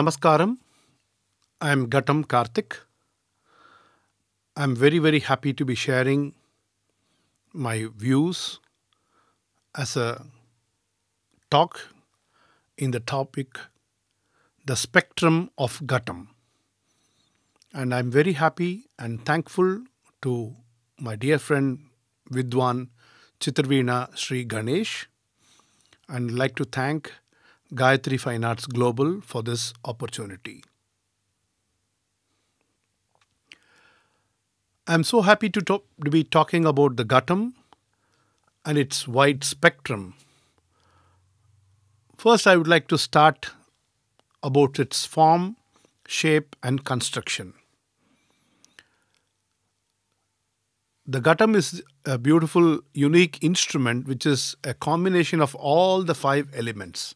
Namaskaram. I am Gatam Karthik. I am very, very happy to be sharing my views as a talk in the topic The Spectrum of Gatam. And I'm very happy and thankful to my dear friend Vidwan Chitravina Sri Ganesh and like to thank Gayatri Fine Arts Global for this opportunity. I'm so happy to, talk, to be talking about the Guttum and its wide spectrum. First, I would like to start about its form, shape, and construction. The guttum is a beautiful, unique instrument which is a combination of all the five elements.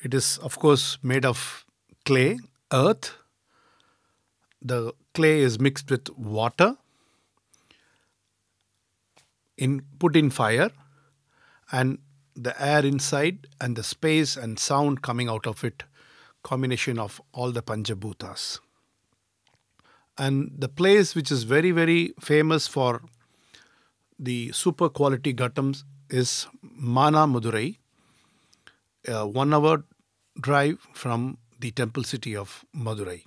It is, of course, made of clay, earth. The clay is mixed with water, in, put in fire, and the air inside and the space and sound coming out of it, combination of all the Panjabhutas. And the place which is very, very famous for the super quality ghatams is Mana Madurai, a uh, one hour drive from the temple city of Madurai.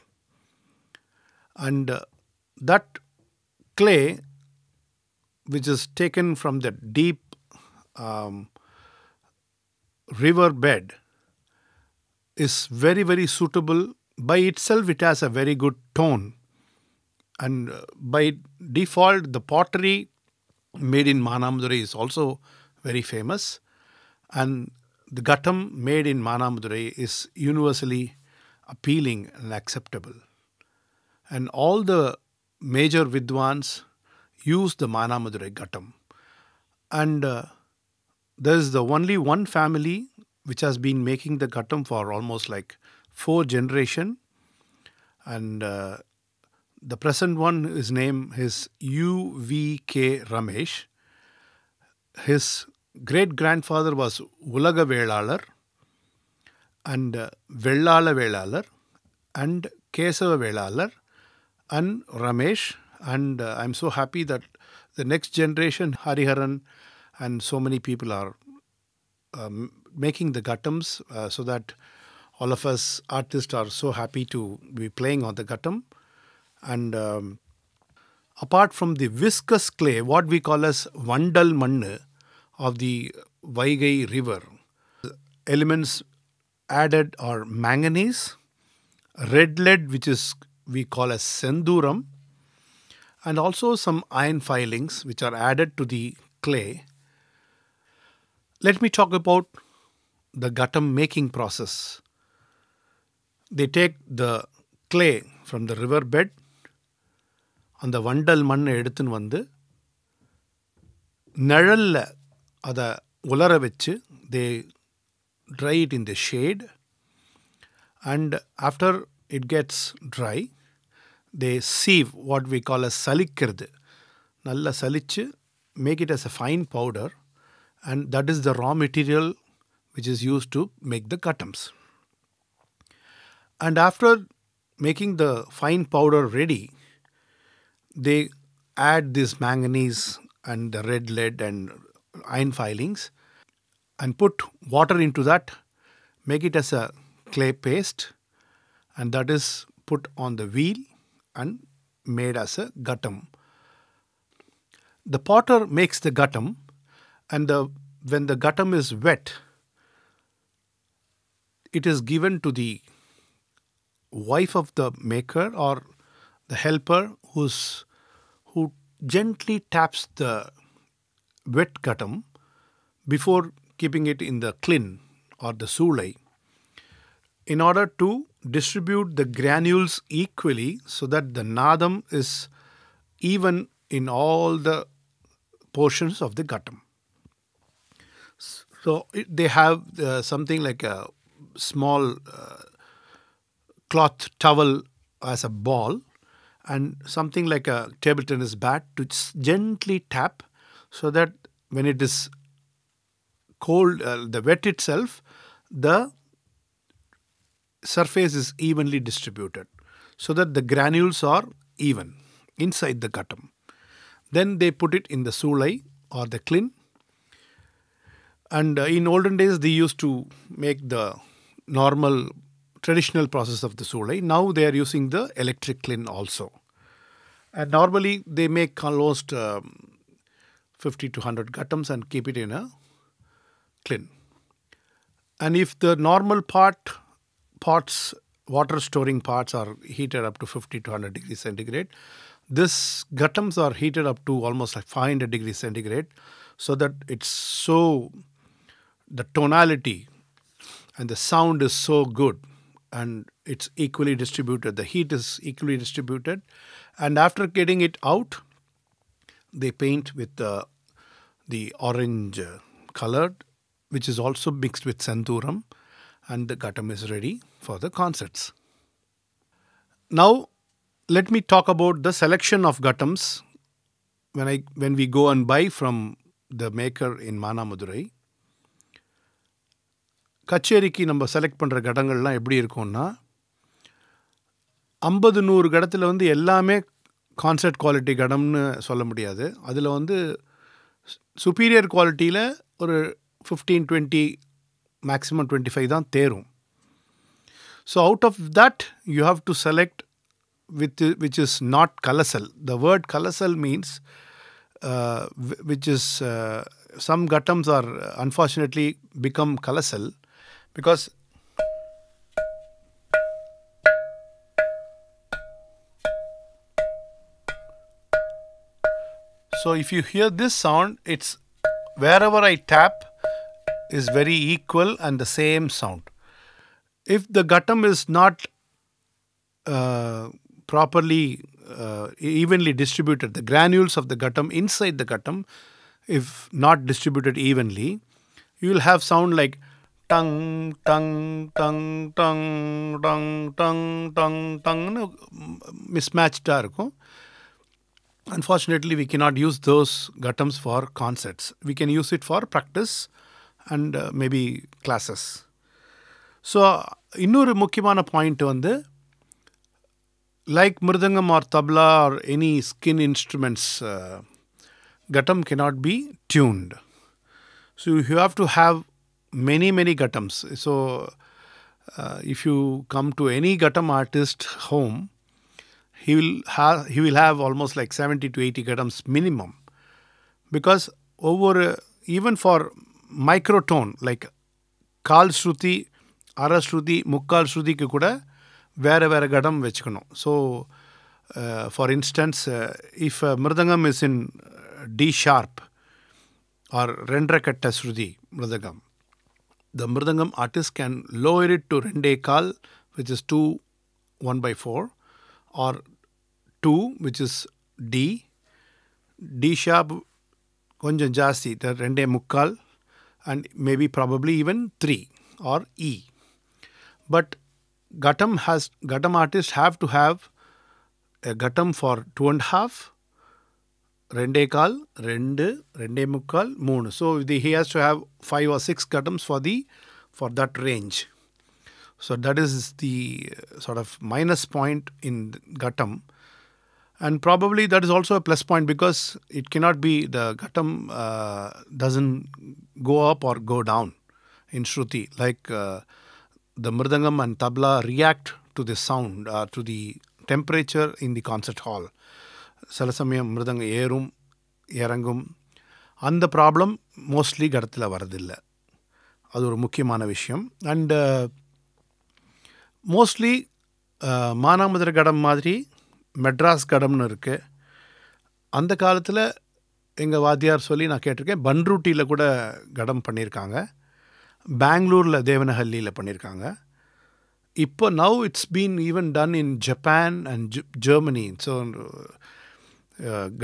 And uh, that clay, which is taken from the deep um, river bed, is very, very suitable. By itself, it has a very good tone. And uh, by default, the pottery made in Mahanamaduri is also very famous. And the ghatam made in Manamudurai is universally appealing and acceptable. And all the major Vidwans use the Manamudurai ghatam. And uh, there is the only one family which has been making the ghatam for almost like four generation. And uh, the present one, his name is U.V.K. Ramesh. His great grandfather was Ulaga Velalar and uh, Vellala Velalar and Kesava Velalar and Ramesh. And uh, I'm so happy that the next generation, Hariharan, and so many people are um, making the gutums uh, so that all of us artists are so happy to be playing on the guttum. And um, apart from the viscous clay, what we call as Vandal manne of the Vaigai River. Elements added are manganese, red lead, which is we call as senduram, and also some iron filings which are added to the clay. Let me talk about the guttum making process. They take the clay from the river bed the vandal மண் எடுத்துன்னு வந்து அதை உலர வச்சு dry it in the shade and after it gets dry they sieve what we call as salikirdu nalla salichu make it as a fine powder and that is the raw material which is used to make the cutums. and after making the fine powder ready they add this manganese and the red lead and iron filings and put water into that, make it as a clay paste, and that is put on the wheel and made as a guttum. The potter makes the guttum, and the, when the guttum is wet, it is given to the wife of the maker or the helper who's, who gently taps the wet katam before keeping it in the klin or the sulai in order to distribute the granules equally so that the nadam is even in all the portions of the guttum. So they have uh, something like a small uh, cloth towel as a ball and something like a table tennis bat to gently tap so that when it is cold, uh, the wet itself, the surface is evenly distributed so that the granules are even inside the guttum. Then they put it in the sulai or the clin. And uh, in olden days, they used to make the normal traditional process of the sulai. Now they are using the electric clin also. And normally they make almost um, 50 to 100 guttums and keep it in a clean. And if the normal pot, pots, water storing pots are heated up to 50 to 100 degrees centigrade, this guttums are heated up to almost like 500 degrees centigrade so that it's so, the tonality and the sound is so good and it's equally distributed. The heat is equally distributed. And after getting it out, they paint with uh, the orange colored, which is also mixed with santuram, and the ghatam is ready for the concerts. Now, let me talk about the selection of ghatams when I when we go and buy from the maker in Manamudurai. கச்சேரிக்கு நம்ம select பண்ணுற கடங்கள்லாம் எப்படி இருக்கும்னா ஐம்பது நூறு கடத்தில் வந்து எல்லாமே concert quality கடம்னு சொல்ல முடியாது அதில் வந்து சுப்பீரியர் குவாலிட்டியில் ஒரு fifteen twenty maximum twenty five தான் தேரும் so out of that you have to select with which is not கலசல் த வேர்ட் கலசல் means which is some ghatams are unfortunately become கலசல் because So if you hear this sound, it's wherever I tap is very equal and the same sound. If the guttum is not uh, properly uh, evenly distributed, the granules of the guttum inside the guttum, if not distributed evenly, you will have sound like tung tung tung tung tung tung tung tung mismatched Unfortunately, we cannot use those ghatams for concerts. We can use it for practice and uh, maybe classes. So இன்னொரு முக்கியமான point வந்து like mridangam or tabla or any skin instruments ghatam cannot be tuned so you have to have many many ghatams so if you come to any ghatam artist home he will ha- he will have almost like 70 to 80 grams minimum because over uh, even for microtone like kal shruti ara shruti mukkal shruti ki kuda vera vera gadam vechukanum so uh, for instance uh, if uh, mridangam is in d sharp or rendra katta shruti mridangam the mridangam artist can lower it to rende kal which is 2 1 by 4 or 2 which is D. D sharp கொஞ்சம் the rende முக்கால் and maybe probably even 3 or E. But Ghatam has Ghatam artists have to have a Ghatam for two two and a half, Rende Kal, Rende, Rende Mukkal, Moon. So he has to have five or six Ghatams for the for that range. So that is the sort of minus point in Ghatam and probably that is also a plus point because it cannot be the ghatam uh, doesn't go up or go down in shruti like uh, the mridangam and tabla react to the sound uh, to the temperature in the concert hall சலசமயம் erum erangum. And the problem mostly கடத்தில் varadilla அது ஒரு முக்கியமான விஷயம் and mostly மானாமுதிர கடம் மாதிரி மெட்ராஸ் கடம்னு இருக்குது அந்த காலத்தில் எங்கள் வாத்தியார் சொல்லி நான் கேட்டிருக்கேன் பன்ரூட்டியில் கூட கடம் பண்ணியிருக்காங்க பெங்களூரில் தேவனஹல்லியில் பண்ணியிருக்காங்க இப்போ now it's been even done in Japan and Germany so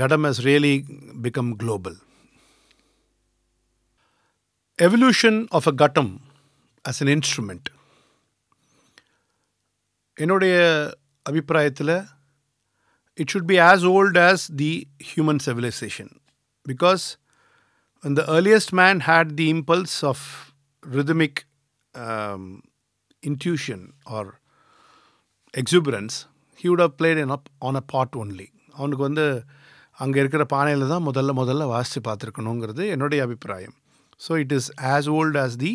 ghatam has really become global evolution of a ghatam as an instrument என்னுடைய அபிப்பிராயத்தில் it should be as old as the human civilization because when the earliest man had the impulse of rhythmic um, intuition or exuberance, he would have played in a, on a pot only. அவனுக்கு வந்து அங்கே இருக்கிற பானையில் தான் முதல்ல முதல்ல வாசித்து பார்த்துருக்கணுங்கிறது என்னுடைய அபிப்பிராயம் so it is as old as the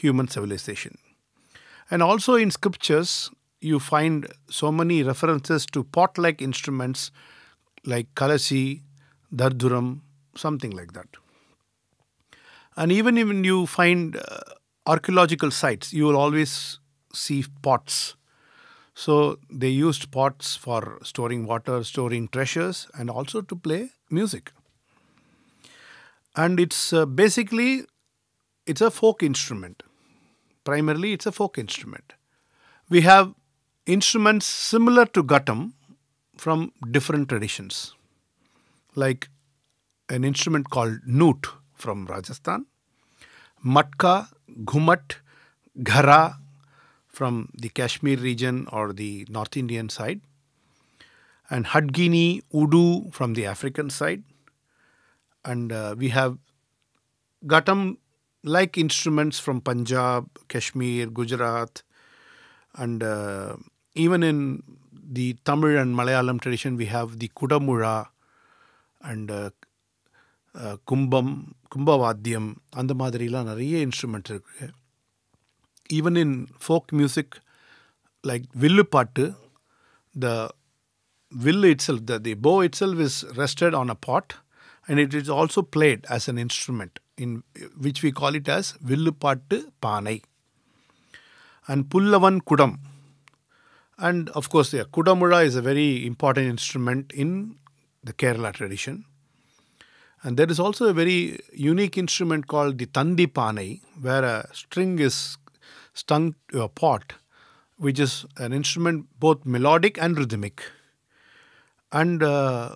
human civilisation and also in scriptures you find so many references to pot like instruments like Kalasi, Darduram, something like that. And even when you find uh, archaeological sites, you will always see pots. So they used pots for storing water, storing treasures, and also to play music. And it's uh, basically it's a folk instrument. Primarily, it's a folk instrument. We have instruments similar to Ghatam from different traditions, like an instrument called noot from Rajasthan, matka, ghumat, ghara from the Kashmir region or the North Indian side, and hadgini, udu from the African side, and uh, we have ghatam like instruments from Punjab, Kashmir, Gujarat, and uh, even in the Tamil and Malayalam tradition, we have the Kudamura and uh, uh, Kumbam, Kumbavadyam, அந்த மாதிரிலாம் நிறைய instrument இருக்குது even in folk music like villu pattu will itself, the, the bow itself is rested on a pot and it is also played as an instrument in which we call it as Villupattu Panai. And Pullavan Kudam, and of course, the yeah, is a very important instrument in the Kerala tradition. And there is also a very unique instrument called the Tandipanai, where a string is stung to a pot, which is an instrument both melodic and rhythmic. And uh,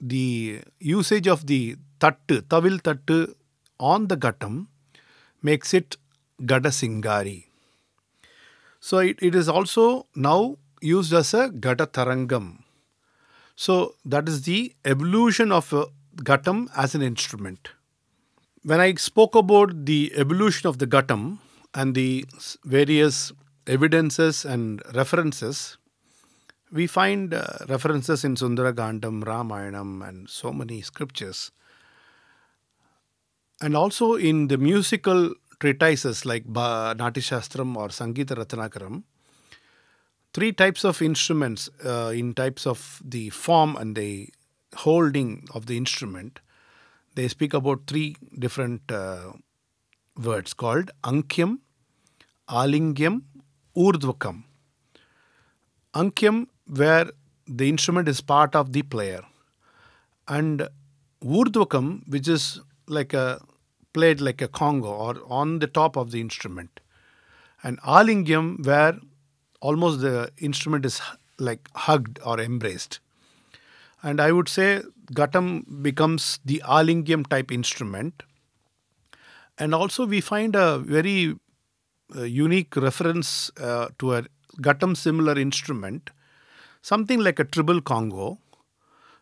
the usage of the tattu, tavil tattu on the gattam makes it gadasingari. singari. So it, it is also now used as a gata tarangam. So that is the evolution of uh, as an instrument. When I spoke about the evolution of the gatam and the various evidences and references, we find uh, references in Sundara Gandham, Ramayanam, and so many scriptures. And also in the musical treatises like Natishastram or Sangeeta Ratnakaram, three types of instruments uh, in types of the form and the holding of the instrument, they speak about three different uh, words called Ankyam, Alingyam, Urdvakam. Ankyam, where the instrument is part of the player, and Urdvakam, which is like a played like a congo or on the top of the instrument. And alingyam, where almost the instrument is like hugged or embraced. And I would say ghatam becomes the alingyam type instrument. And also, we find a very uh, unique reference uh, to a ghatam similar instrument, something like a triple congo,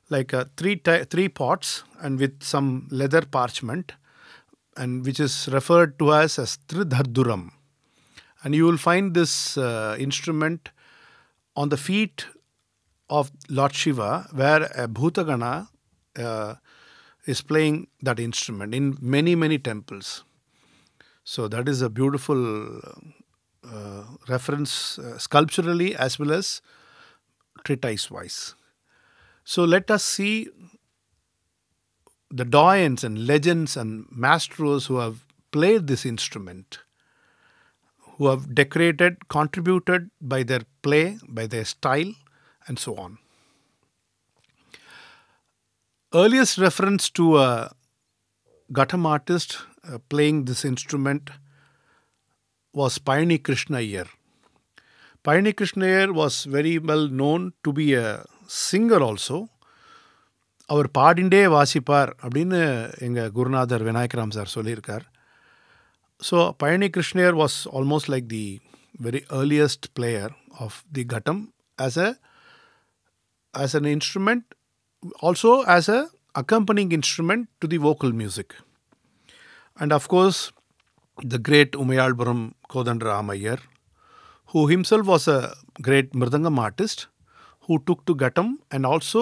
like a uh, three, three pots and with some leather parchment and which is referred to as, as Tridharduram. And you will find this uh, instrument on the feet of Lord Shiva, where a Bhutagana uh, is playing that instrument in many, many temples. So that is a beautiful uh, reference uh, sculpturally as well as treatise wise. So let us see the doyens and legends and maestros who have played this instrument, who have decorated, contributed by their play, by their style, and so on. Earliest reference to a Ghatam artist uh, playing this instrument was Payani Krishna Iyer. Payani Krishna was very well known to be a singer also, அவர் பாடிண்டே வாசிப்பார் அப்படின்னு எங்கள் குருநாதர் Vinayakram sir சொல்லியிருக்கார் so Palani Krishnaiyer was almost like the very earliest player of the ghatam as a as an instrument also as a accompanying instrument to the vocal music and of course the great Umayalpuram Kothandaramaiyer who himself was a great Mridangam artist who took to Ghattam and also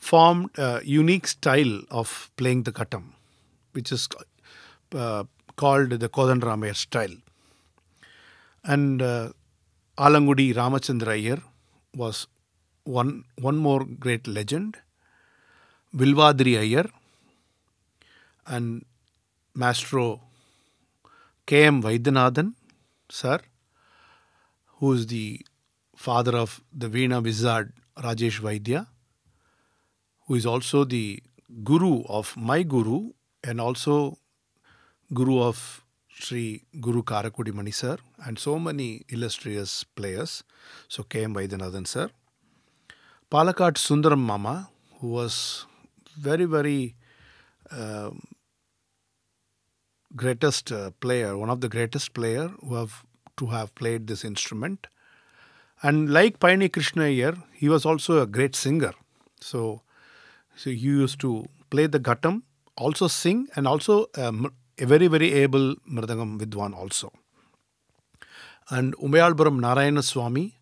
formed a unique style of playing the katam, which is uh, called the Kodandramayar style. And uh, Alangudi Ramachandra was one, one more great legend, Vilvadri and Mastro K.M. Vaidyanathan, sir, who is the father of the Veena wizard Rajesh Vaidya who is also the guru of my guru and also guru of Sri Guru Karakudi Mani sir and so many illustrious players. So K.M. Vaidyanathan sir. Palakkad Sundaram Mama who was very very um, greatest uh, player, one of the greatest player who have to have played this instrument. And like Paini Krishna here, he was also a great singer. So so you used to play the ghatam, also sing, and also um, a very, very able Mridangam Vidwan also. And Umayalpuram Narayana Swami,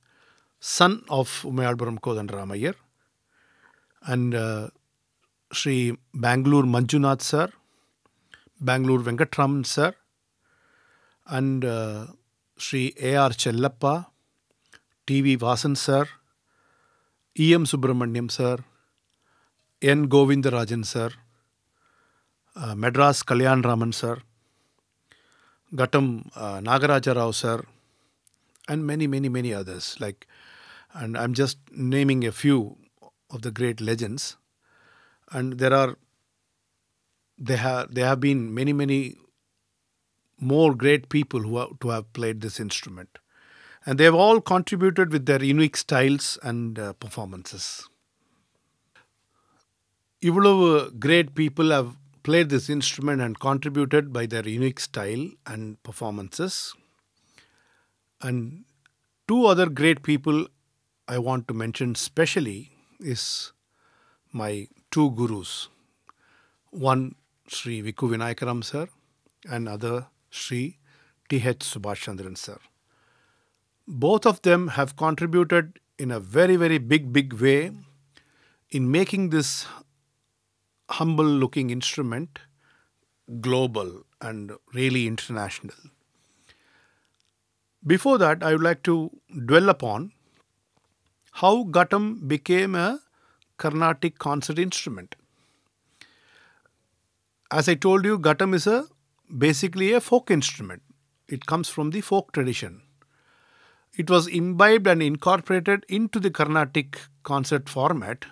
son of Umayalpuram Kodan Ramayar, and uh, Sri Bangalore Manjunath sir, Bangalore Venkatraman sir, and uh, Sri A.R. Chellappa, T.V. Vasan sir, E.M. Subramaniam sir, N. Govindarajan sir, uh, Madras Kalyan Raman sir, Ghattam uh, sir, and many, many, many others. Like, and I'm just naming a few of the great legends. And there are, there have, there have been many, many more great people who have, to have played this instrument. And they have all contributed with their unique styles and uh, performances. இவ்வளவு great people have played this instrument and contributed by their unique style and performances. And two other great people I want to mention specially is my two gurus. One Sri Viku sir and other Sri T.H. Subhash sir. Both of them have contributed in a very, very big, big way in making this humble looking instrument, global and really international. Before that, I would like to dwell upon how Ghatam became a Carnatic concert instrument. As I told you, Ghatam is a basically a folk instrument. It comes from the folk tradition. It was imbibed and incorporated into the Carnatic concert format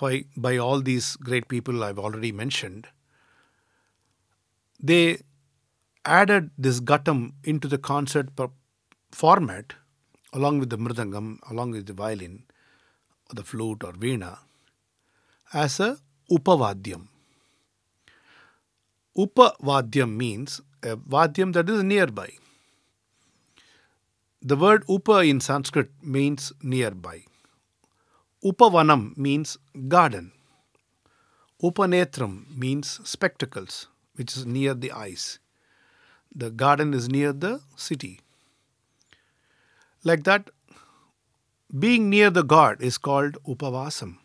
by, by all these great people I've already mentioned, they added this guttum into the concert format along with the mridangam, along with the violin, or the flute or veena as a upavadyam. Upavadyam means a vadyam that is nearby. The word upa in Sanskrit means nearby. Upavanam means garden. Upanetram means spectacles, which is near the eyes. The garden is near the city. Like that, being near the God is called Upavasam.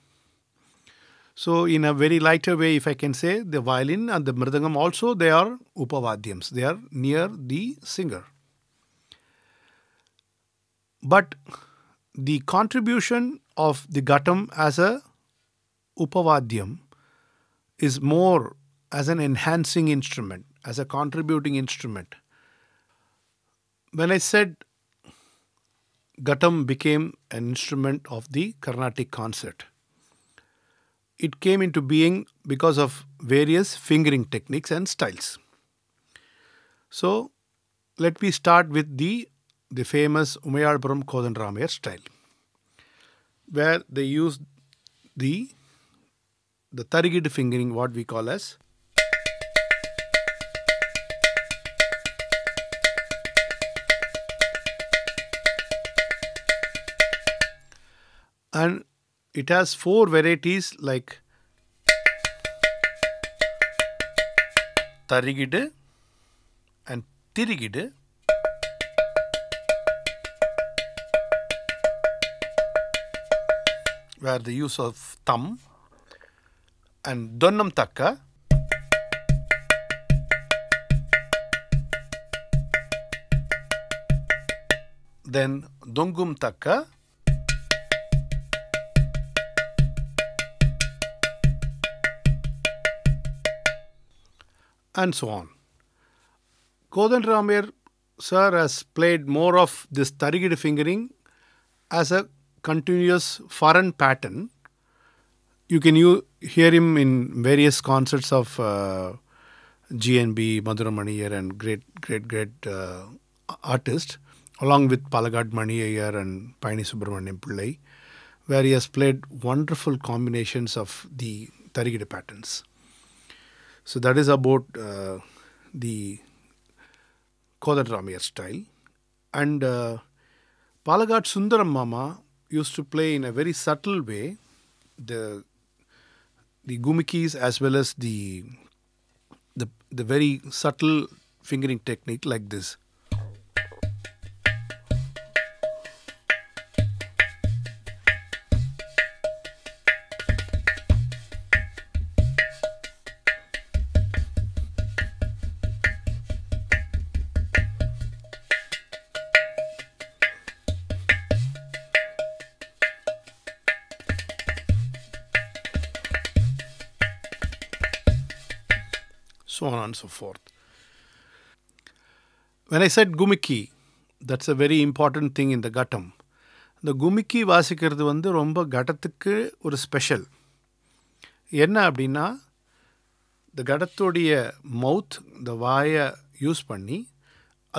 So, in a very lighter way, if I can say, the violin and the mridangam also they are upavadyams. They are near the singer. But the contribution of the Ghatam as a Upavadyam is more as an enhancing instrument, as a contributing instrument. When I said Ghatam became an instrument of the Carnatic concert, it came into being because of various fingering techniques and styles. So, let me start with the, the famous Umayalpuram Kodan style where they use the the tarigid fingering, what we call as. And it has four varieties like tarigide and tirigide where the use of thumb and donnam takka then dongum takka and so on. Kodan Ramir sir has played more of this Tarigid fingering as a continuous foreign pattern. You can you hear him in various concerts of uh, GNB, Madhura and great, great, great uh, along with Palagad Maniyer and Paini Subramaniam Pillai, where he has played wonderful combinations of the Tarigida patterns. So that is about uh, the Kodan style. And uh, Palagad Sundaram Mama used to play in a very subtle way the the gumikis as well as the the the very subtle fingering technique like this so on and so forth. When I said gumiki, that's a very important thing in the Gatam. இந்த குமிக்கி வாசிக்கிறது வந்து ரொம்ப கடத்துக்கு ஒரு special என்ன அப்படின்னா இந்த கடத்துடைய மவுத் இந்த வாயை யூஸ் பண்ணி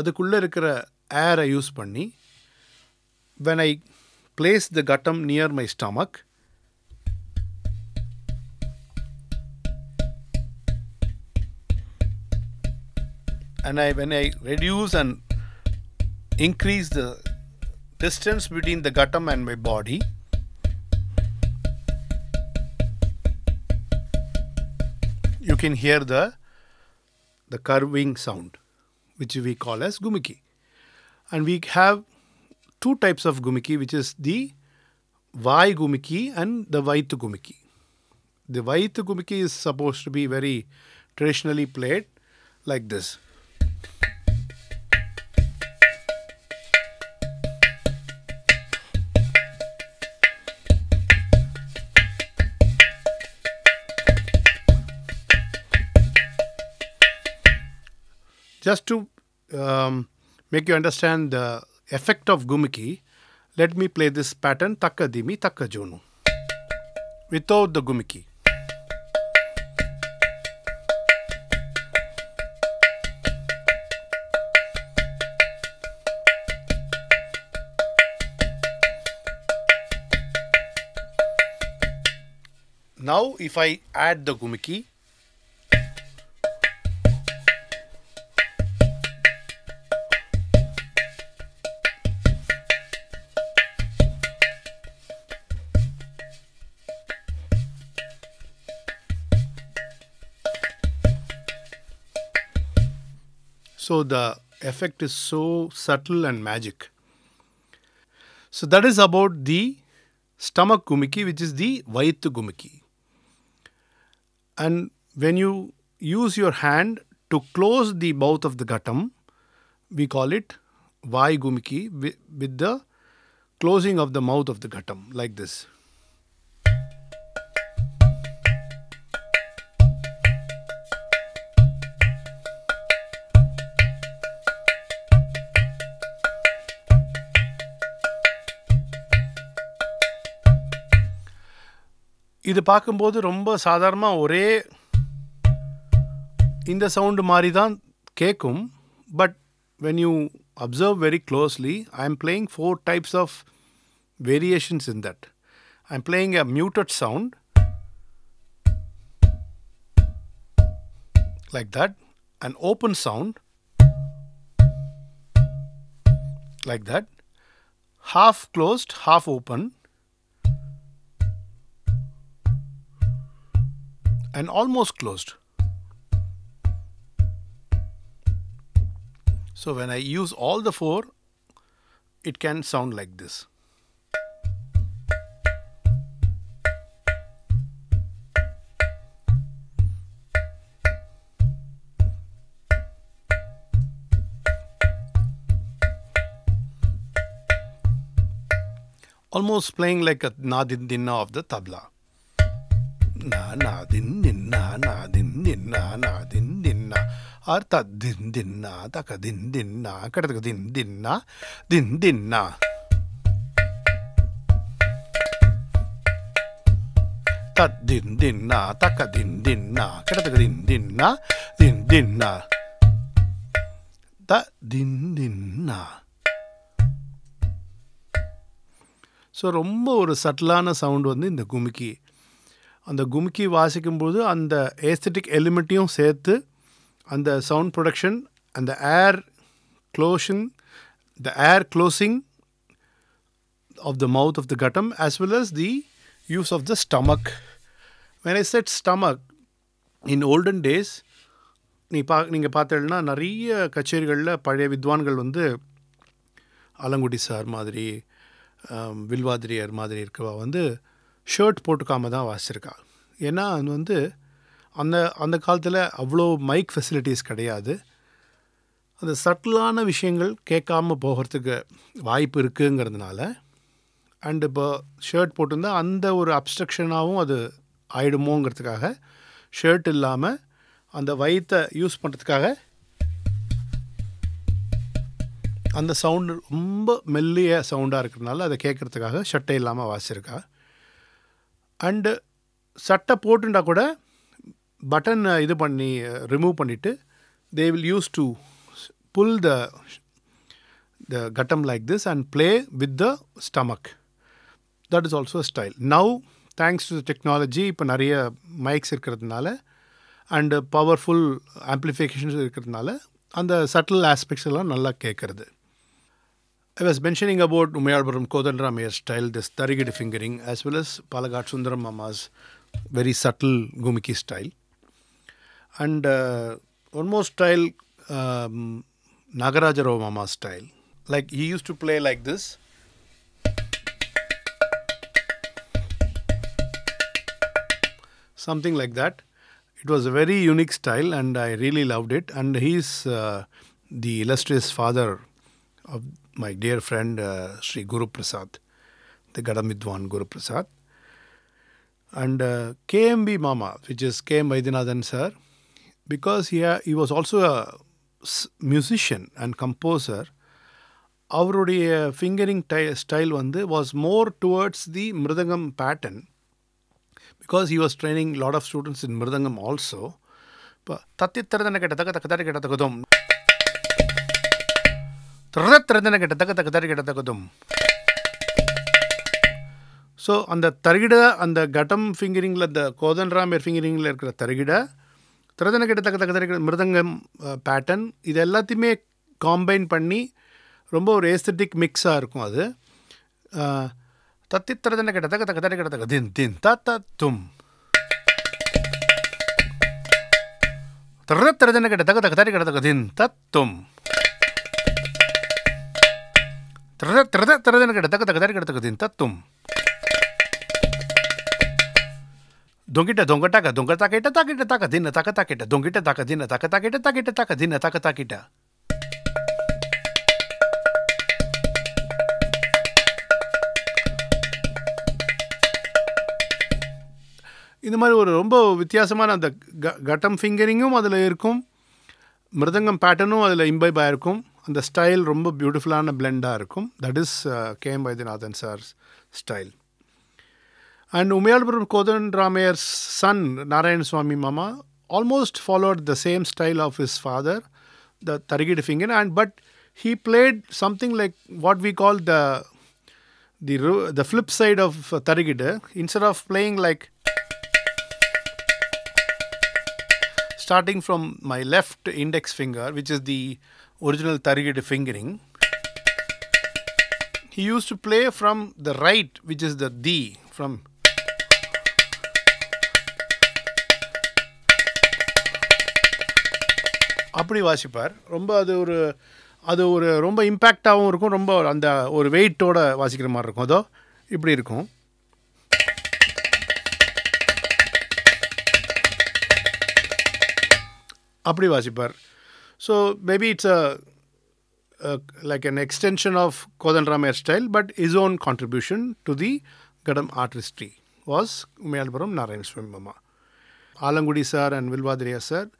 அதுக்குள்ளே இருக்கிற ஏரை யூஸ் பண்ணி when I place the ghatam near my stomach and I when I reduce and increase the distance between the guttum and my body you can hear the the curving sound which we call as gumiki and we have two types of gumiki which is the vai gumiki and the vaitu gumiki the vaitu gumiki is supposed to be very traditionally played like this Just to um, make you understand the effect of gumiki, let me play this pattern Takadimi Takajonu without the gumiki. Now if I add the gumiki, So the effect is so subtle and magic. So that is about the stomach gumiki, which is the vaitu gumiki. And when you use your hand to close the mouth of the ghatam, we call it vai gumiki with the closing of the mouth of the ghatam, like this. இது பார்க்கும்போது ரொம்ப சாதாரணமாக ஒரே இந்த sound மாதிரி தான் கேட்கும் but when you observe very closely I am playing four types of variations in that I am playing a muted sound like that, an open sound like that, half closed, half open, and almost closed. So when I use all the four, it can sound like this. Almost playing like a nadindinna of the tabla. na na din din na na din din na அர்த்தா தின் தின்னா தக்க தின் தின்னா கடத்துக்கு தின் தின்னா தின் தின்னா தத் தின் தின்னா தக்க தின் தின்னா கடத்துக்கு தின் தின்னா தின் தின்னா த தின் தின்னா ஸோ ரொம்ப ஒரு சட்டிலான சவுண்ட் வந்து இந்த குமிக்கி அந்த கும்கி வாசிக்கும்போது அந்த ஏஸ்தட்டிக் எலிமெண்ட்டையும் சேர்த்து அந்த சவுண்ட் ப்ரொடக்ஷன் அந்த air closing the air closing of the mouth of the ghatam as well as the use of the stomach when I said stomach in olden days நீ பா நீங்கள் பார்த்தீங்கன்னா நிறைய கச்சேரிகளில் பழைய வித்வான்கள் வந்து அலங்குடி சார் மாதிரி வில்வாதிரியார் மாதிரி இருக்கவா வந்து ஷர்ட் போட்டுக்காம தான் வாசிச்சிருக்கா ஏன்னா அது வந்து அந்த அந்த காலத்தில் அவ்வளோ மைக் ஃபெசிலிட்டிஸ் கிடையாது அந்த சட்டிலான விஷயங்கள் கேட்காம போகிறதுக்கு வாய்ப்பு இருக்குங்கிறதுனால அண்டு இப்போ ஷர்ட் போட்டிருந்தால் அந்த ஒரு அப்ஸ்ட்ரக்ஷனாகவும் அது ஆயிடுமோங்கிறதுக்காக ஷர்ட் இல்லாமல் அந்த வயிற்றை யூஸ் பண்ணுறதுக்காக அந்த சவுண்டு ரொம்ப மெல்லிய சவுண்டாக இருக்கிறதுனால அதை கேட்குறதுக்காக ஷர்ட்டை இல்லாமல் வாசிச்சிருக்கா அண்டு சட்டை போட்டுண்டா கூட பட்டன் இது பண்ணி ரிமூவ் பண்ணிவிட்டு they will use to pull the the ghatam like this and play with the stomach that is also style now thanks to technology இப்போ நிறைய மைக்ஸ் இருக்கிறதுனால அண்டு பவர்ஃபுல் ஆம்ப்ளிஃபிகேஷன்ஸ் இருக்கிறதுனால அந்த சட்டில் ஆஸ்பெக்ட்ஸ் எல்லாம் நல்லா கேட்குறது I was mentioning about Umayalpuram Kodalram style, this Tarigidi fingering, as well as Palagat Sundaram Mama's very subtle Gumiki style. And uh, one more style, um, Nagarajarao Mama's style. Like he used to play like this. Something like that. It was a very unique style and I really loved it. And he's uh, the illustrious father of my dear friend uh, Sri Guru Prasad, the Gadamidwan Guru Prasad, and uh, KMB Mama, which is KM Vaidyanathan sir, because he, uh, he was also a musician and composer, our uh, fingering t- style vandhi, was more towards the Mridangam pattern because he was training a lot of students in Mridangam also. But, திறத்திறந்தன கிட்டத்தக்க தக்க தரு கிட்டத்தக்கதும் so அந்த தருகிட அந்த கட்டம் ஃபிங்கரிங்கில் அந்த கோதன் ராமேர் ஃபிங்கரிங்கில் இருக்கிற தருகிட திறதன கிட்டத்தக்க தக்க தருகிட மிருதங்கம் pattern இது எல்லாத்தையுமே காம்பைன் பண்ணி ரொம்ப ஒரு ஏஸ்தட்டிக் மிக்ஸாக இருக்கும் அது தத்தி திறதன கிட்டத்தக்க தக்க தரு கிட்டத்தக்க தின் தின் த த தும் திறத்திறதன கிட்டத்தக்க தக்க தரு கிட்டத்தக்க தின் தத்தும் தத்தும் దొంగిట దొంగటాక దొంగ తాకిట தாக்கிட்ட తాక దిన్న తక తాకిట దొంగిట తాక దిన్న తక தாக்கிட்ட తాకిట తాక தின்ன తక தாக்கிட்ட இந்த மாதிரி ஒரு ரொம்ப வித்தியாசமான அந்த க கட்டம் ஃபிங்கரிங்கும் அதில் இருக்கும் மிருதங்கம் பேட்டர்னும் அதில் இம்பைபாக இருக்கும் அந்த ஸ்டைல் ரொம்ப பியூட்டிஃபுல்லான பிளெண்டாக இருக்கும் that is KM Vaidyanathan sir style and Umayalpuram Kothan Ramaiyer son Narayanaswamy மாமா almost followed the same style of his father the தரகிடு finger and but he played something like what we call the the the flip side of uh, instead of playing like starting from my left index finger which is the original Tarigid fingering. He used to play from the right, which is the D, from அப்படி வாசிப்பார் ரொம்ப அது ஒரு அது ஒரு ரொம்ப இம்பேக்டாகவும் இருக்கும் ரொம்ப அந்த ஒரு வெயிட்டோட வாசிக்கிற மாதிரி இருக்கும் அதோ இப்படி இருக்கும் அப்படி வாசிப்பார் So maybe it's a, a like an extension of Kodan Ramayar style, but his own contribution to the Gadam artistry was Meyalpuram Narayan Swamimama. Alangudi sir and Vilvadriya sir,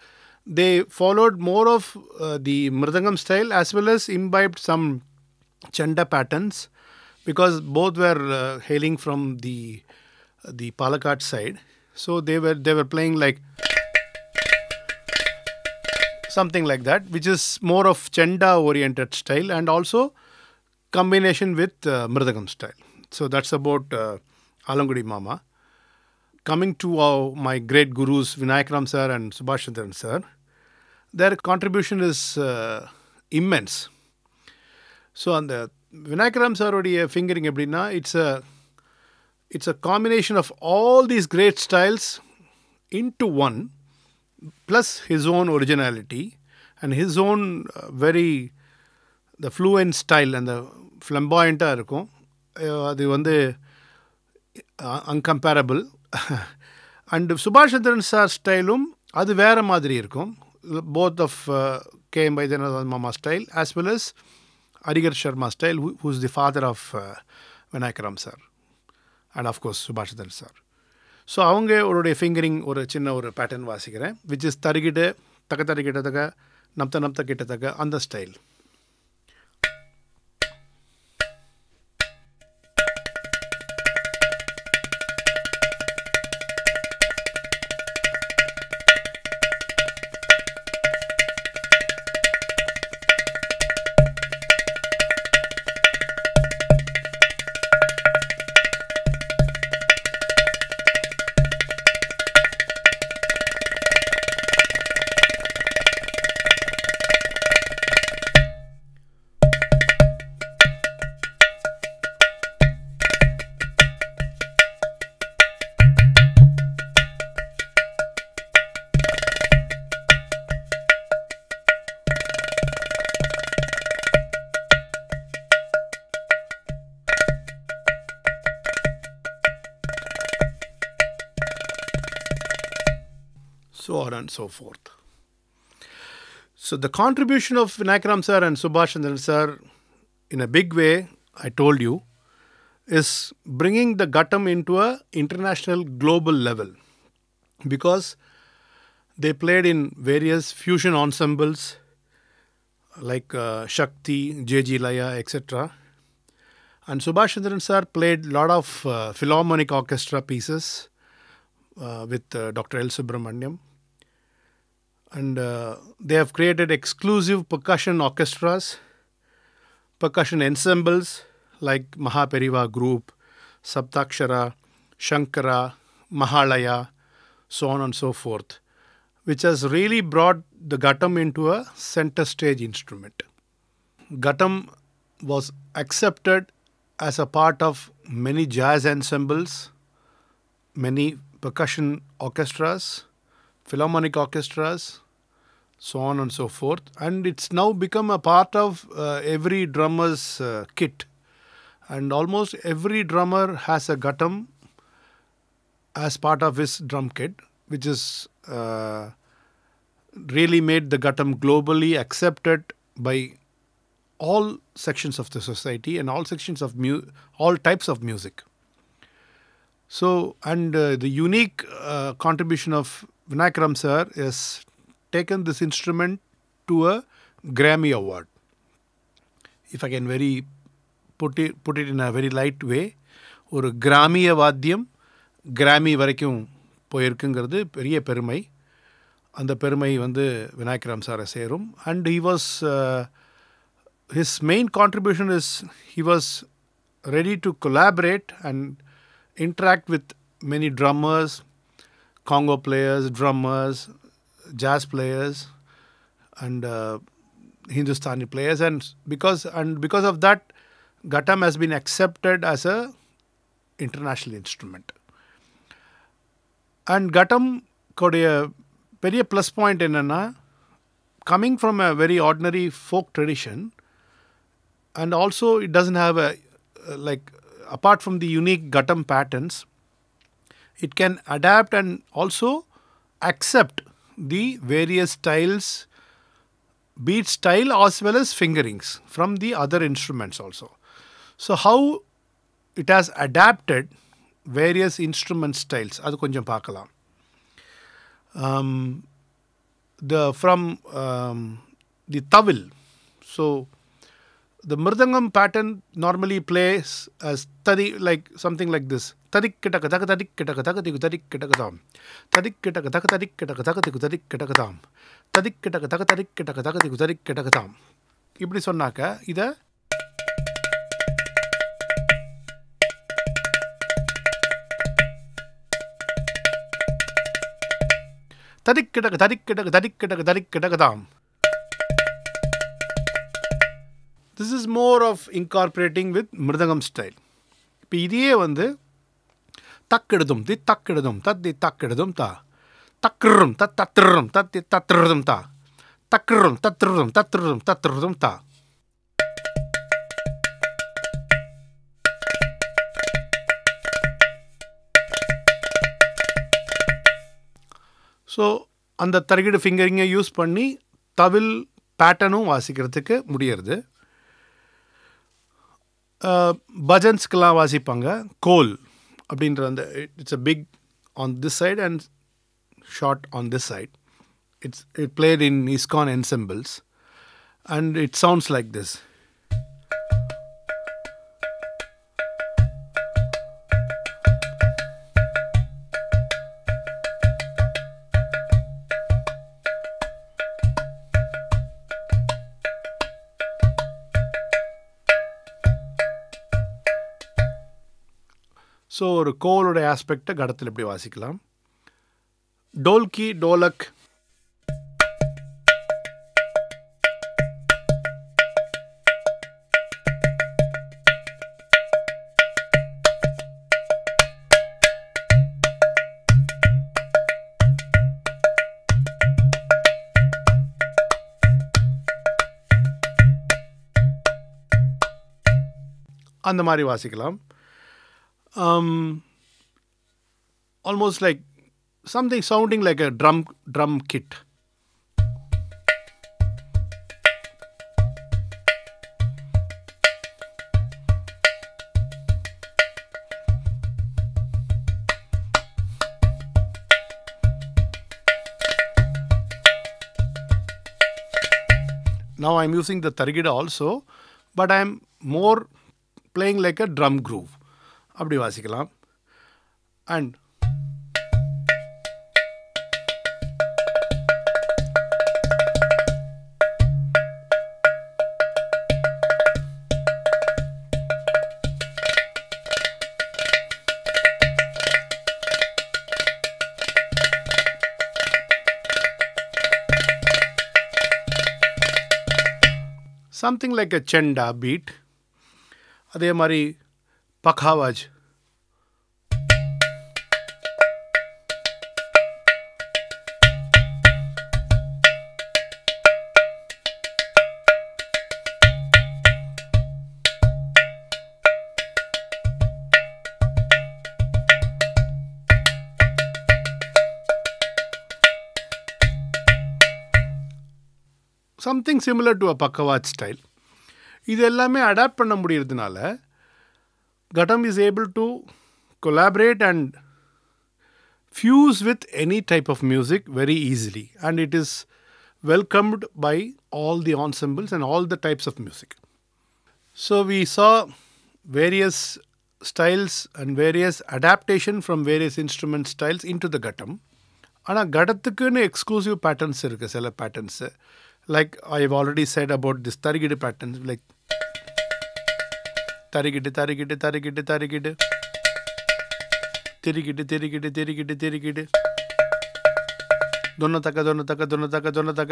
they followed more of uh, the Mridangam style as well as imbibed some Chanda patterns because both were uh, hailing from the the Palakkad side. So they were they were playing like something like that, which is more of chenda oriented style and also combination with uh, mridagam style. So that's about uh, Alangudi Mama. Coming to our, my great gurus Vinayakram sir and Subhash Chandran sir, their contribution is uh, immense. So அந்த விநாயகராம் சாருடைய fingering a it's It's a it's a combination of all these great styles into one plus his own originality and his own uh, very the fluent style and the flamboyண்ட்டாக இருக்கும் அது வந்து incomparable and சுபாஷ் Chandran sir ஸ்டைலும் அது வேறு மாதிரி இருக்கும் both of K M Vaidyanathan mama style as well as ஹரிகர் Sharma style who is the father of Vinayakram sir and of course Subash Chandran sir so அவங்க அவருடைய ஃபிங்கரிங் ஒரு சின்ன ஒரு பேட்டர்ன் வாசிக்கிறேன் விச் இஸ் தருகிட்டு தக்க தருகிட்ட தக்க நப்த நப்த கிட்டத்தக்க அந்த style so on and so forth. So the contribution of Vinayakaram sir and Subhash Chandran sir, in a big way, I told you, is bringing the Ghatam into a international global level because they played in various fusion ensembles like uh, Shakti, J.G. Laya, etc. And Subhash Chandran sir played a lot of uh, Philharmonic Orchestra pieces uh, with uh, Dr. L. Subramaniam and uh, they have created exclusive percussion orchestras, percussion ensembles like Mahaperiva Group, Saptakshara, Shankara, Mahalaya, so on and so forth, which has really brought the ghatam into a center stage instrument. Ghatam was accepted as a part of many jazz ensembles, many percussion orchestras, philharmonic orchestras, so on and so forth. And it's now become a part of uh, every drummer's uh, kit. And almost every drummer has a guttum as part of his drum kit, which is uh, really made the guttum globally accepted by all sections of the society and all sections of mu- all types of music. So, and uh, the unique uh, contribution of Vinayakram sir has taken this instrument to a Grammy Award. If I can very put it, put it in a very light way, ஒரு கிராமிய வாத்தியம் கிராமி வரைக்கும் போயிருக்குங்கிறது பெரிய பெருமை அந்த பெருமை வந்து விநாயகராம் சாரை சேரும் and he was his main contribution is he was ready to collaborate and interact with many drummers congo players, drummers, jazz players, and uh, Hindustani players. And because and because of that, Gatam has been accepted as a international instrument. And Gatam could a very plus point in anna, coming from a very ordinary folk tradition, and also it doesn't have a like apart from the unique Gatam patterns, it can adapt and also accept the various styles, beat style as well as fingerings from the other instruments also. So how it has adapted various instrument styles அது கொஞ்சம் பார்க்கலாம் um, the from um, the tawil so the mridangam pattern normally plays as tadi like something like this தடிக்கிட்டக தக தடிக்கிட்டக தக திகு தடிக்கிட்டகதாம் தடிக்கிட்டக தக தடிக்கிட்டக தக திகு தடிக்கிட்டகதாம் தடிக்கிட்டக தக தடிக்கிட்டக தக திகு தடிக்கிட்டகதாம் இப்படி சொன்னாக்க இதை தடிக்கிடக தடிக்கிடக தடிக்கிடக தடிக்கிடகதாம் this is more of incorporating with mridangam style இப்போ இதையே வந்து தக்கெடுதும் தி தத் தத்தி தக்கெடுதும் தா தக்ரும் தத் தத் தத்தி தத்ருதும் தா தக்ரும் தத்ருதும் தத்ருதும் தத்ருதும் தா ஸோ அந்த தர்கிடு ஃபிங்கரிங்கை யூஸ் பண்ணி தவில் பேட்டனும் வாசிக்கிறதுக்கு முடியறது பஜன்ஸ்க்கெலாம் வாசிப்பாங்க கோல் அப்படின்ற அந்த it's a big on this side and short on this side it's it played in ISKCON ensembles and it sounds like this ஒரு கோவலுடைய ஆஸ்பெக்டை கடத்தில் எப்படி வாசிக்கலாம் டோல்கி டோலக் அந்த மாதிரி வாசிக்கலாம் um, almost like something sounding like a drum drum kit. Now I'm using the targida also, but I'm more playing like a drum groove. அப்படி வாசிக்கலாம் and something like a chenda beat அதே மாதிரி Pakhawać. Something similar to a pakhawaj style இது எல்லாமே adapt பண்ண முடியறதுனால Guttum is able to collaborate and fuse with any type of music very easily and it is welcomed by all the ensembles and all the types of music. So we saw various styles and various adaptation from various instrument styles into the guttum. ஆனால் கடத்துக்குன்னு exclusive patterns இருக்குது சில patterns like I have already said about this தரிகிடு patterns like தருகிட்டு தருகிட்டு தருகிட்டு தருகிட்டு ತಿರುಗಿಟ್ಟು ತಿರುಗಿಟ್ಟು ತಿರುಗಿಟ್ಟು ತಿರುಗಿಟ್ಟು ದೊನ್ನ ತಕ ದೊನ್ನ ತಕ ದೊನ್ನ ತಕ ದೊನ್ನ ತಕ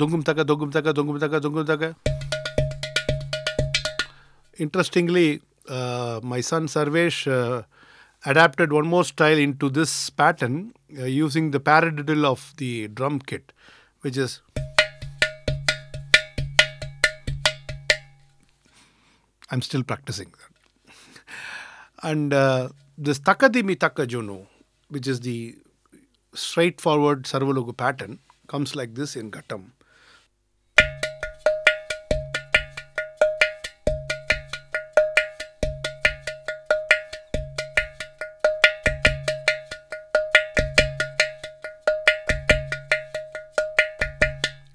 ದೊಂಗುಮ್ ತಕ ದೊಂಗುಮ್ ತಕ ದೊಂಗುಮ್ ತಕ ದೊಂಗುಮ್ ತಕ interestingly my son Sarvesh adapted one more style into this pattern uh, using the paradiddle of the drum kit, which is. I'm still practicing that. And uh, this Takadimi which is the straightforward Sarvalogu pattern, comes like this in Ghatam.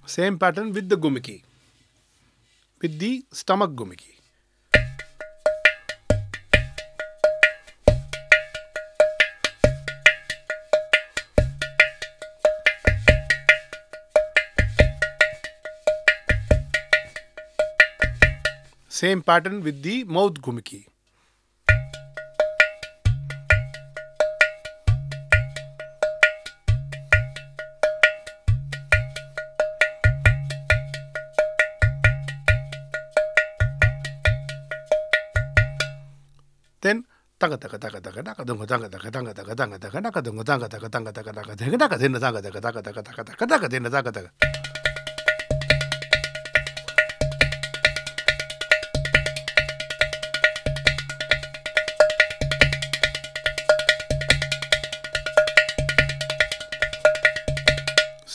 Same pattern with the gumiki, with the stomach gumiki. Same pattern with the mouth gumiki. Then taka taka taka taka taka dunga taka taka taka taka taka taka taka dunga taka taka taka taka taka taka taka taka taka taka taka taka taka taka taka taka taka taka taka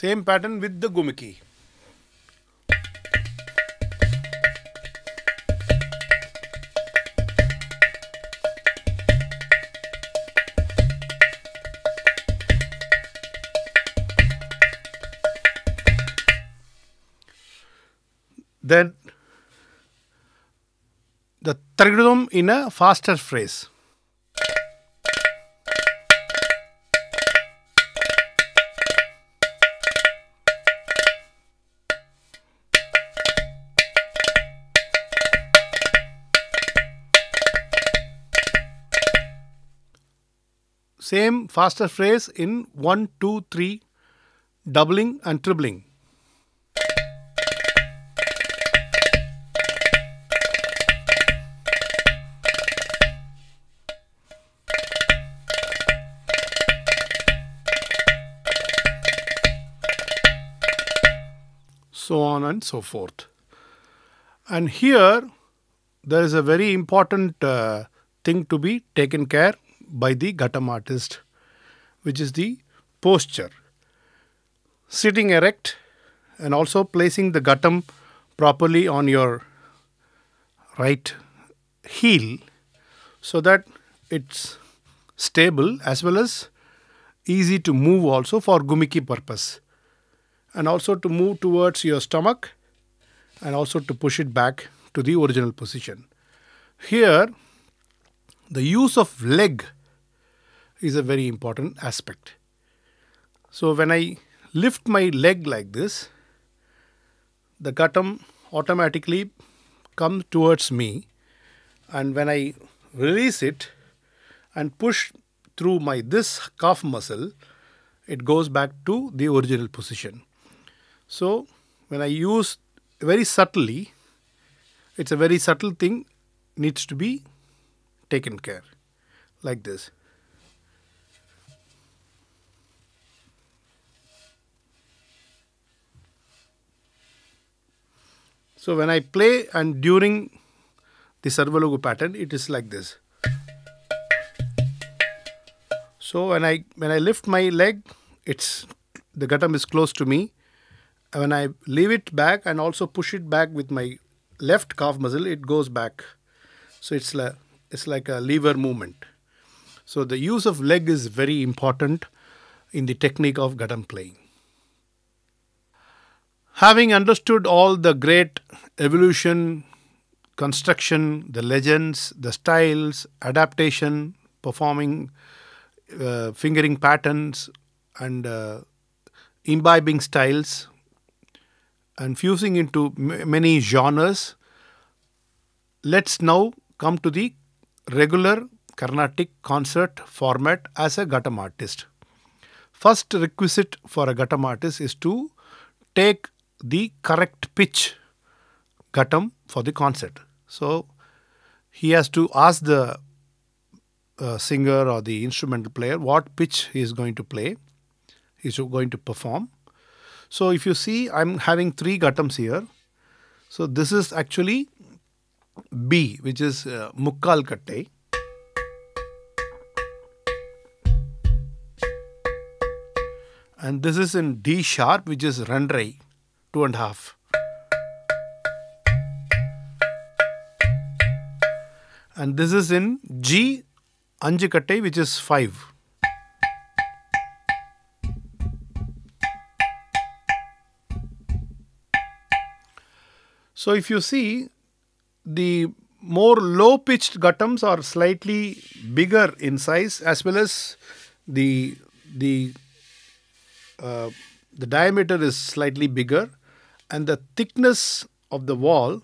Same pattern with the gumki. Then the targudum in a faster phrase. same faster phrase in 1, 2, 3, doubling and tripling. so on and so forth. And here there is a very important uh, thing to be taken care by the Ghatam artist, which is the posture. Sitting erect and also placing the Ghatam properly on your right heel so that it's stable as well as easy to move also for gumiki purpose and also to move towards your stomach and also to push it back to the original position. Here the use of leg is a very important aspect. So when I lift my leg like this, the katam automatically comes towards me and when I release it and push through my this calf muscle, it goes back to the original position. So when I use very subtly, it's a very subtle thing, needs to be taken care like this. So when I play and during the servologo pattern it is like this. So when I when I lift my leg it's the guttum is close to me when I leave it back and also push it back with my left calf muscle, it goes back. So it's like it's like a lever movement. So the use of leg is very important in the technique of gatam playing. Having understood all the great evolution, construction, the legends, the styles, adaptation, performing uh, fingering patterns, and uh, imbibing styles, and fusing into many genres, let's now come to the regular Carnatic concert format as a Ghatam artist. First requisite for a Ghatam artist is to take the correct pitch Ghatam for the concert. So he has to ask the uh, singer or the instrumental player what pitch he is going to play, he is going to perform. So if you see, I'm having three Ghatams here. So this is actually B, which is uh, Mukkal Kattai. And this is in D sharp, which is Randrai, two and a half. And this is in G, Anjikattai, which is five. So if you see the more low pitched guttums are slightly bigger in size as well as the the uh, the diameter is slightly bigger and the thickness of the wall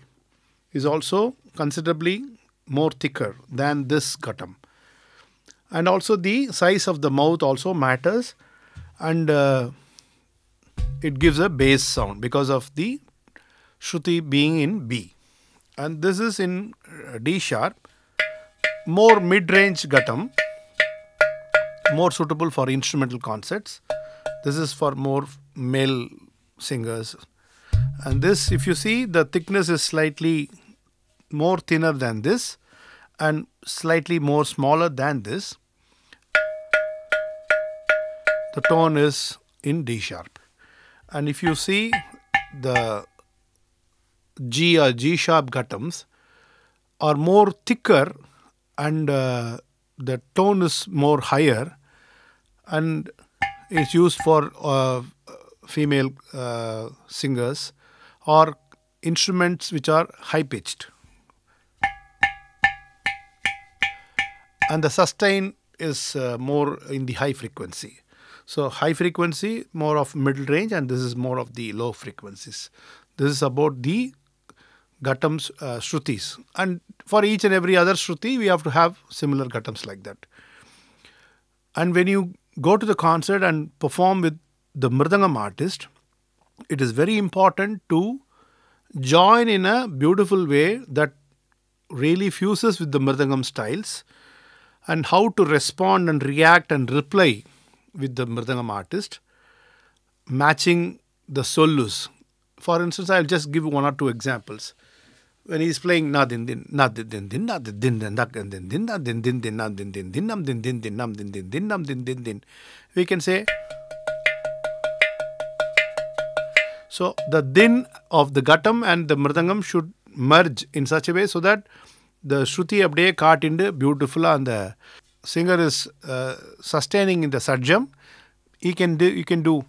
is also considerably more thicker than this guttum and also the size of the mouth also matters and uh, it gives a bass sound because of the shruti being in B and this is in uh, D sharp, more mid-range guttum, more suitable for instrumental concerts. This is for more male singers. And this, if you see, the thickness is slightly more thinner than this and slightly more smaller than this. The tone is in D sharp. And if you see the G or uh, G sharp guttums are more thicker and uh, the tone is more higher and is used for uh, female uh, singers or instruments which are high pitched. And the sustain is uh, more in the high frequency. So high frequency, more of middle range and this is more of the low frequencies. This is about the Ghatams uh, Shrutis. And for each and every other Shruti, we have to have similar Ghatams like that. And when you go to the concert and perform with the Mridangam artist, it is very important to join in a beautiful way that really fuses with the Mridangam styles and how to respond and react and reply with the Mridangam artist, matching the solus. For instance, I'll just give one or two examples when he's playing na din din na din din din na din din din na din din na din din din na din din din nam din din din nam din din din nam din din din we can say so the din of the gatam and the mridangam should merge in such a way so that the shruti abde அப்படியே beautiful and the singer is uh, sustaining in the sarjam he can do you can do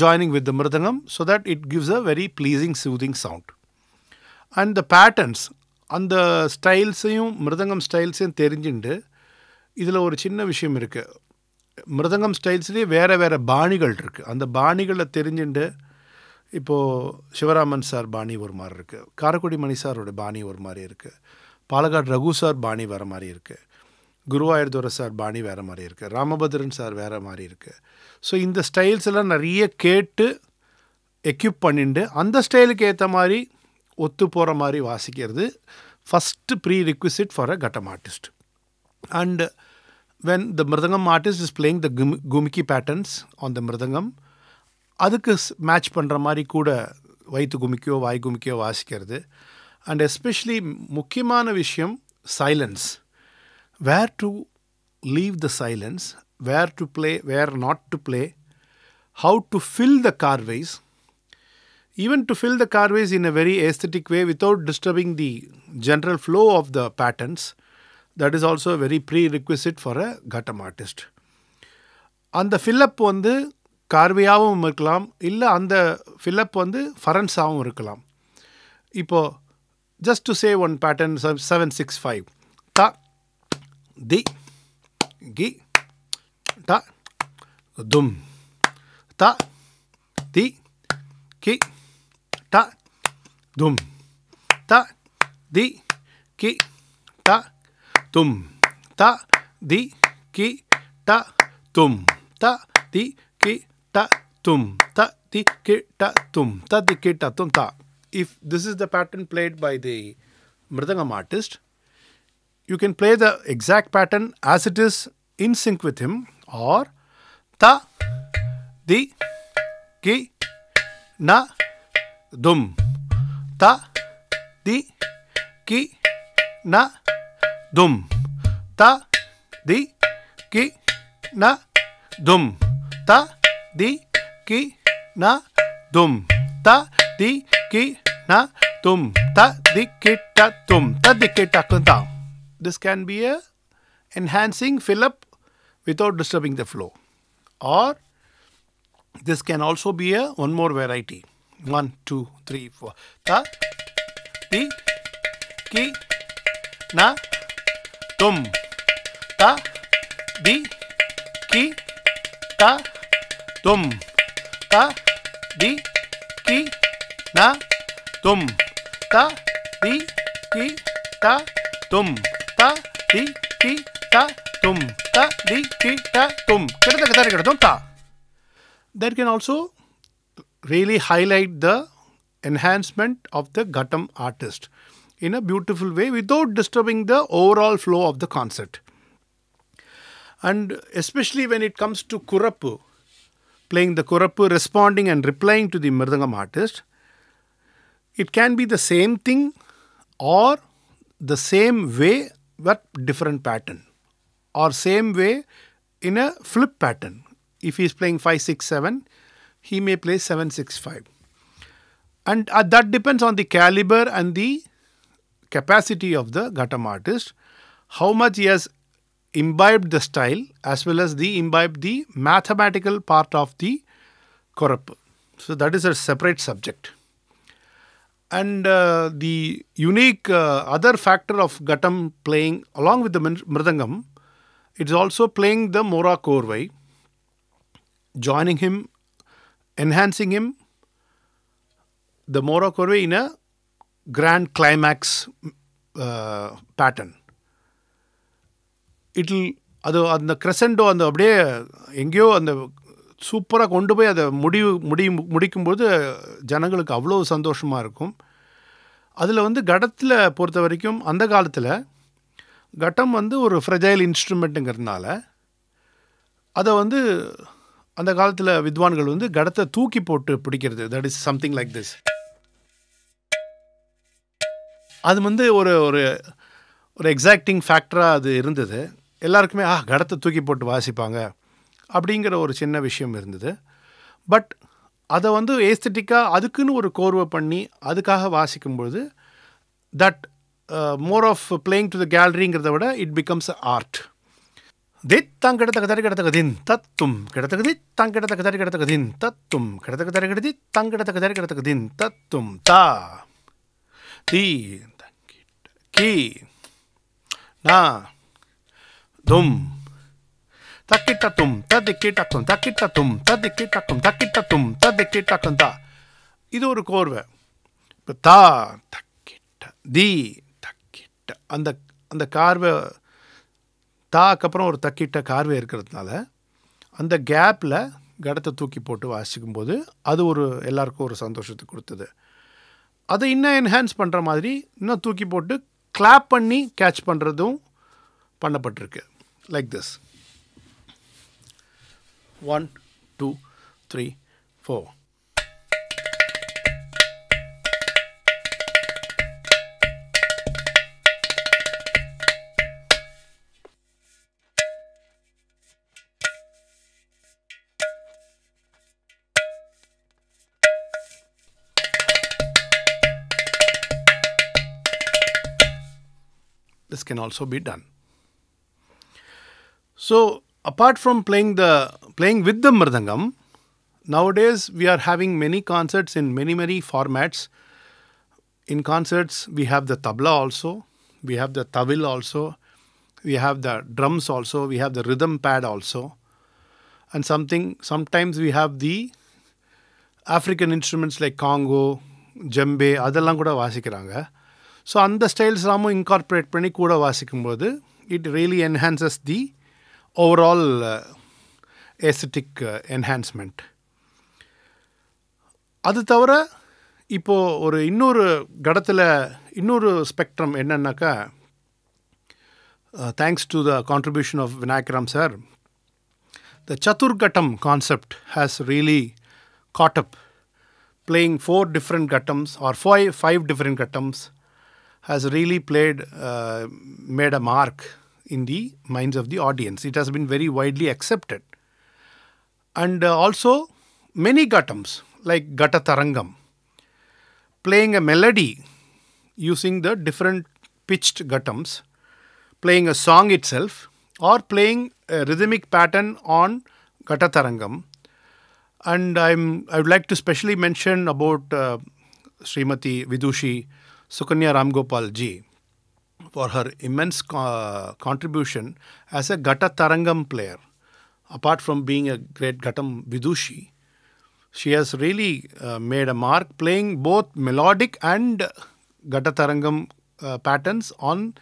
joining with the mridangam so that it gives a very pleasing soothing sound. And the patterns அந்த ஸ்டைல்ஸையும் மிருதங்கம் ஸ்டைல்ஸையும் தெரிஞ்சுட்டு இதில் ஒரு சின்ன விஷயம் இருக்குது மிருதங்கம் ஸ்டைல்ஸ்லேயே வேறு வேறு பாணிகள் இருக்குது அந்த பாணிகளை தெரிஞ்சுட்டு இப்போது சிவராமன் சார் பாணி ஒரு மாதிரி இருக்குது காரக்குடி மணி சாரோட பாணி ஒரு மாதிரி இருக்குது பாலக்காடு ரகு சார் பாணி வர மாதிரி இருக்குது குருவாயூர்துரை சார் பாணி வேறு மாதிரி இருக்குது ராமபத்ரன் சார் வேறு மாதிரி இருக்குது ஸோ இந்த ஸ்டைல்ஸ் எல்லாம் நிறைய கேட்டு எக்யூப் பண்ணிட்டு அந்த ஸ்டைலுக்கு ஏற்ற மாதிரி ஒத்து போகிற மாதிரி வாசிக்கிறது first prerequisite for a ghatam artist and when the mridangam artist is playing the கும் குமிக்கி பேட்டர்ன்ஸ் ஆன் த மிருதங்கம் அதுக்கு மேட்ச் பண்ணுற மாதிரி கூட வயிற்று குமிக்கியோ வாய் குமிக்கியோ வாசிக்கிறது அண்ட் எஸ்பெஷலி முக்கியமான விஷயம் silence where to leave the silence where to play where not to play how to fill the karvais even to fill the karvais in a very aesthetic way without disturbing the general flow of the patterns that is also very pre request for a ghatam artist அந்த fill up வந்து கார்வையாகவும் இருக்கலாம் இல்லை அந்த fill up வந்து ஃபரன்ஸாகவும் இருக்கலாம் இப்போது just to say one pattern seven six five di, gi, da, dum, Ta, di, ki, da, dum, Ta, di, ki, da, dum, Ta, di, ki, da, dum, da, di, ki, Ta, tum, ta, di, ki, ta, DUM, ta, di, ki, ta, DUM, ta. If this is the pattern played by the Mridangam artist, you can play the exact pattern as it is in sync with him or ta, di, ki, na, dum. Ta, di, ki, na, dum. Ta, di, ki, na, dum. Ta, di, ki, na, dum. Ta, di, ki, na, dum. Ta, di, ki, ta, dum. Ta, di, ki, ta, dum. this can be a enhancing fill up without disturbing the flow or this can also be a one more variety one two three four ta ti ki na tum ta di ki ta tum ta di ki na tum ta di ki ta tum ta di ti ta tum ta di ti ta tum ta. That can also really highlight the enhancement of the Ghatam artist in a beautiful way without disturbing the overall flow of the concert. And especially when it comes to Kurappu, playing the Kurappu, responding and replying to the Mridangam artist, it can be the same thing or the same way but different pattern. Or same way in a flip pattern. If he is playing 5, 6, 7, he may play 7, 6, 5. And uh, that depends on the caliber and the capacity of the Ghatam artist, how much he has imbibed the style as well as the imbibed the mathematical part of the Korappu. So that is a separate subject and uh, the unique uh, other factor of Ghatam playing along with the Mridangam, it's also playing the Mora Korvai, joining him, enhancing him, the Mora Korvai in a grand climax uh, pattern. It'll அது அந்த கிரசண்டோ அந்த அப்படியே எங்கேயோ அந்த சூப்பராக கொண்டு போய் அதை முடிவு முடி முடிக்கும்போது ஜனங்களுக்கு அவ்வளோ சந்தோஷமாக இருக்கும் அதில் வந்து கடத்தில் பொறுத்த வரைக்கும் அந்த காலத்தில் கட்டம் வந்து ஒரு ஃப்ரெஜைல் இன்ஸ்ட்ருமெண்ட்டுங்கிறதுனால அதை வந்து அந்த காலத்தில் வித்வான்கள் வந்து கடத்தை தூக்கி போட்டு பிடிக்கிறது that is something like this அது வந்து ஒரு ஒரு ஒரு எக்ஸாக்டிங் ஃபேக்டராக அது இருந்தது எல்லாருக்குமே ஆ கடத்தை தூக்கி போட்டு வாசிப்பாங்க அப்படிங்கிற ஒரு சின்ன விஷயம் இருந்தது பட் அதை வந்து ஏஸ்தட்டிக்காக அதுக்குன்னு ஒரு கோர்வை பண்ணி அதுக்காக வாசிக்கும்பொழுது that more of playing to the கேலரிங்கிறத விட இட் பிகம்ஸ் அ ஆர்ட் தித்தங் கிடத்த கதறி கிடத்த கதின் தத்தும் கிடத்த கதி தங்க கிடத்த கதறி கிடத்த கதின் தத்தும் கிடத்த கதறி கிடதி தங்க கிடத்த கதறி கிடத்த கதின் தத்தும் தா தீ கி நா தும் தக்கிட்டத்தும் ததிக்கிட்டக்கும் தக்கிட்டத்தும் ததிக்கிட்டக்கும் தக்கிட்டத்தும் ததிக்கிட்டக்கும் தா இது ஒரு கோர்வை இப்போ தா தக்கிட்ட தி தக்கிட்ட அந்த அந்த கார்வை தாக்கப்புறம் அப்புறம் ஒரு தக்கிட்ட கார்வை இருக்கிறதுனால அந்த கேப்பில் கடத்தை தூக்கி போட்டு வாசிக்கும் போது அது ஒரு எல்லாருக்கும் ஒரு சந்தோஷத்தை கொடுத்தது அதை இன்னும் என்ஹான்ஸ் பண்ணுற மாதிரி இன்னும் தூக்கி போட்டு கிளாப் பண்ணி கேட்ச் பண்ணுறதும் பண்ணப்பட்டிருக்கு like this One, two, three, four. This can also be done. So apart from playing the playing with the mridangam, nowadays we are having many concerts in many many formats. In concerts, we have the tabla also, we have the tavil also, we have the drums also, we have the rhythm pad also, and something sometimes we have the african instruments like congo djembe அதெல்லாம் கூட வாசிக்கிறாங்க so அந்த styles எல்லாமும் incorporate பண்ணி கூட வாசிக்கும்போது it really enhances the overall uh, aesthetic uh, enhancement அது தவிர இப்போது ஒரு இன்னொரு கடத்தில் இன்னொரு ஸ்பெக்ட்ரம் என்னன்னாக்கா thanks to the contribution of Vinayakram sir the Chathurghatam concept has really caught up playing four different gattams or five, different gattams has really played uh, made a mark in the minds of the audience. It has been very widely accepted. And uh, also many ghatams like Gata Tarangam, playing a melody using the different pitched ghatams, playing a song itself or playing a rhythmic pattern on Gata Tarangam. And I'm, I would like to specially mention about uh, Srimati Vidushi Sukanya Ramgopal ji for her immense co- contribution as a Gata Tarangam player. Apart from being a great Gatam Vidushi, she has really uh, made a mark playing both melodic and Gata Tarangam uh, patterns on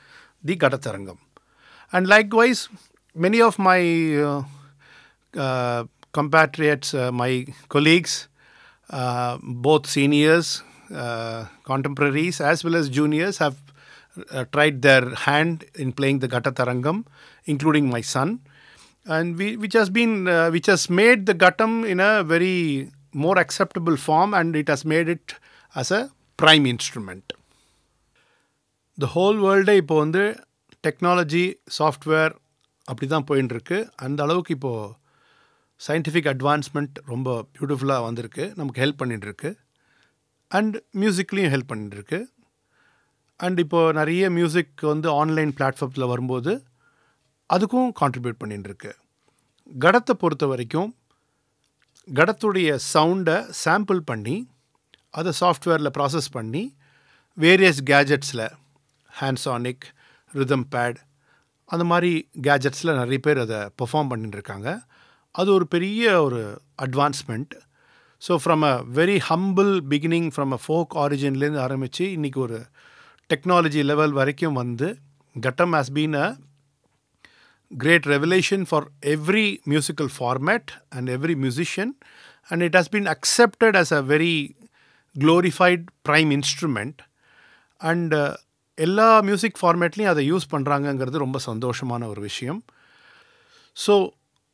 the Gata Tarangam. And likewise, many of my uh, uh compatriots, uh, my colleagues, uh, both seniors, contemporaries as well as juniors have uh, tried their hand in playing the Gata Tarangam, including my son, and we, which has been uh, which has made the Gatam in a very more acceptable form, and it has made it as a prime instrument. The whole world day, வந்து technology software அப்படி தான் போயின்னு அந்த அளவுக்கு இப்போது scientific advancement ரொம்ப பியூட்டிஃபுல்லாக வந்திருக்கு நமக்கு ஹெல்ப் பண்ணிகிட்டு இருக்கு அண்ட் மியூசிக்லேயும் ஹெல்ப் பண்ணிகிட்டு இருக்கு அண்ட் இப்போது நிறைய மியூசிக் வந்து ஆன்லைன் பிளாட்ஃபார்ம்ஸில் வரும்போது அதுக்கும் கான்ட்ரிபியூட் பண்ணிட்டுருக்கு கடத்தை பொறுத்த வரைக்கும் கடத்துடைய சவுண்டை சாம்பிள் பண்ணி அதை சாஃப்ட்வேரில் ப்ராசஸ் பண்ணி வேரியஸ் கேஜெட்ஸில் ஹேண்ட்ஸானிக் ரிதம் பேட் அந்த மாதிரி கேஜெட்ஸில் நிறைய பேர் அதை பெர்ஃபார்ம் பண்ணிட்டுருக்காங்க அது ஒரு பெரிய ஒரு advancement so from a very humble beginning from a folk ஆரிஜின்லேருந்து ஆரம்பித்து இன்றைக்கி ஒரு டெக்னாலஜி லெவல் வரைக்கும் வந்து ghatam has been a great revelation for every musical format and every musician and it has been accepted as a very glorified prime instrument and எல்லா music ஃபார்மேட்லேயும் அதை use பண்ணுறாங்கங்கிறது ரொம்ப சந்தோஷமான ஒரு விஷயம் ஸோ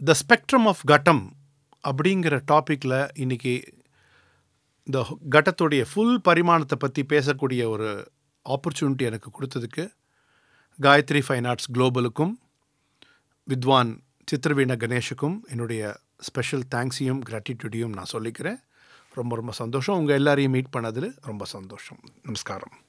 த ஸ்பெக்ட்ரம் ஆஃப் கட்டம் அப்படிங்கிற டாப்பிக்கில் இன்றைக்கி இந்த கட்டத்துடைய ஃபுல் பரிமாணத்தை பற்றி பேசக்கூடிய ஒரு ஆப்பர்ச்சுனிட்டி எனக்கு கொடுத்ததுக்கு காயத்ரி ஃபைன் ஆர்ட்ஸ் குளோபலுக்கும் வித்வான் சித்திரவீண கணேஷுக்கும் என்னுடைய ஸ்பெஷல் தேங்க்ஸையும் கிராட்டிடியூடையும் நான் சொல்லிக்கிறேன் ரொம்ப ரொம்ப சந்தோஷம் உங்கள் எல்லாரையும் மீட் பண்ணதில் ரொம்ப சந்தோஷம் நமஸ்காரம்